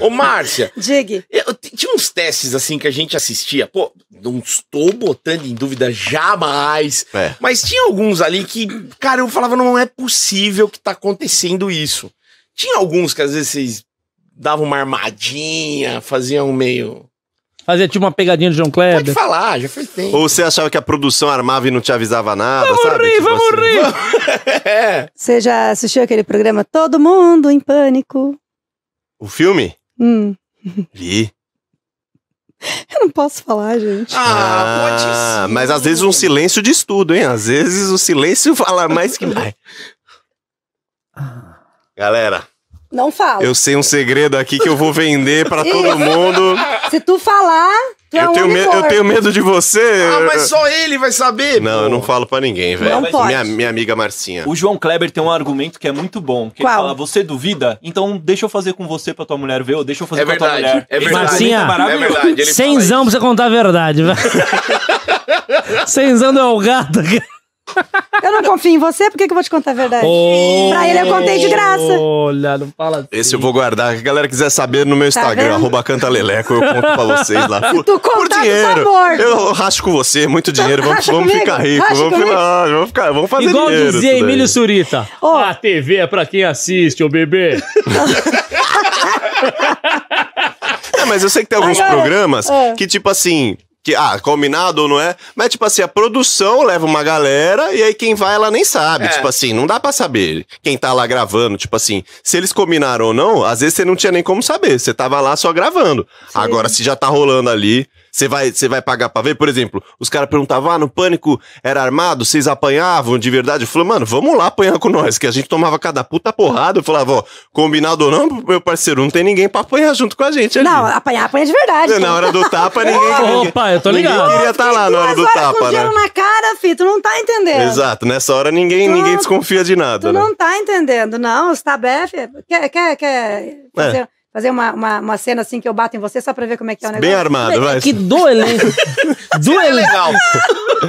Ô, Márcia. Diga. Eu, tinha uns testes, assim, que a gente assistia. Pô, não estou botando em dúvida jamais. É. Mas tinha alguns ali que, cara, eu falava, não é possível que tá acontecendo isso. Tinha alguns que às vezes vocês davam uma armadinha, faziam meio... Fazia tipo uma pegadinha do João Kleber. Pode falar, já foi tempo. Ou você achava que a produção armava e não te avisava nada, vamos sabe? Rir, tipo vamos assim. rir, vamos rir! É. Você já assistiu aquele programa Todo Mundo em Pânico? O filme? Hum. Vi. Eu não posso falar, gente. Ah, ah mas às vezes um silêncio diz tudo, hein? Às vezes o silêncio fala mais que mais. Galera. Não fala. Eu sei um segredo aqui que eu vou vender para todo mundo. Se tu falar, eu, tenho eu tenho medo de você. Ah, mas só ele vai saber. Não, pô. eu não falo para ninguém, velho. Não pode. Minha, minha amiga Marcinha. O João Kleber tem um argumento que é muito bom. Que Qual? fala, você duvida? Então deixa eu fazer com você pra tua mulher ver, ou deixa eu fazer é com verdade, tua mulher. É verdade. Marcinha, é verdade. Sem zão pra você contar a verdade, Sem zão é o gato, cara. Eu não confio em você, por que, que eu vou te contar a verdade? Oh, pra ele eu contei de graça. Olha, não fala assim. Esse eu vou guardar. Se a galera quiser saber no meu tá Instagram, arroba cantaleleco, eu conto pra vocês lá. Por, tu por dinheiro. Tá eu racho com você, muito tá, dinheiro. Tá, vamos, vamos ficar ricos. Vamos, ficar, vamos, vamos fazer Igual dinheiro. Igual dizia Emílio Surita. Oh. A TV é pra quem assiste, ô bebê. é, mas eu sei que tem alguns Agora, programas é. que, tipo assim, que, ah, combinado ou não é, mas tipo assim, a produção leva uma galera e aí quem vai ela nem sabe, é. tipo assim, não dá para saber quem tá lá gravando, tipo assim, se eles combinaram ou não, às vezes você não tinha nem como saber, você tava lá só gravando. Sim. Agora se já tá rolando ali, você vai, vai pagar pra ver? Por exemplo, os caras perguntavam, ah, no pânico era armado, vocês apanhavam de verdade? Eu falei, mano, vamos lá apanhar com nós, que a gente tomava cada puta porrada. Eu falava, ó, combinado ou não, meu parceiro, não tem ninguém pra apanhar junto com a gente. Ali. Não, apanhar, apanha de verdade. É, na hora do tapa, ninguém. ninguém Opa, eu tô ligado. Ninguém queria estar tá lá na hora do tapa, com né? gelo na cara, fi, tu não tá entendendo. Exato, nessa hora ninguém, tu ninguém desconfia de nada. Tu né? não tá entendendo, não. Os tabef. Quer, quer, quer. É. Fazer... Fazer uma, uma, uma, cena assim que eu bato em você só pra ver como é que é o negócio. Bem armado, é vai. Que do elenco. do é elenco.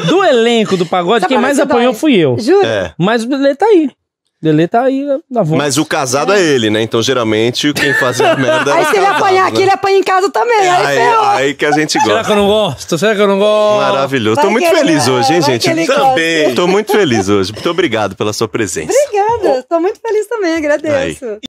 do elenco do pagode, quem mais apanhou fui eu. Juro. É. Mas o Lelê tá aí. Lelê tá aí na volta. Mas o casado é, é ele, né? Então geralmente quem faz merda Aí é se ele casado, apanhar né? aqui, ele apanha em casa também. É, aí, aí, que a gente gosta. Será que eu não gosto? Será que eu não gosto? Maravilhoso. Vai tô muito feliz hoje, hein, gente? Também. Gosta. Tô muito feliz hoje. Muito obrigado pela sua presença. Obrigada. Tô muito feliz também, agradeço. Aí.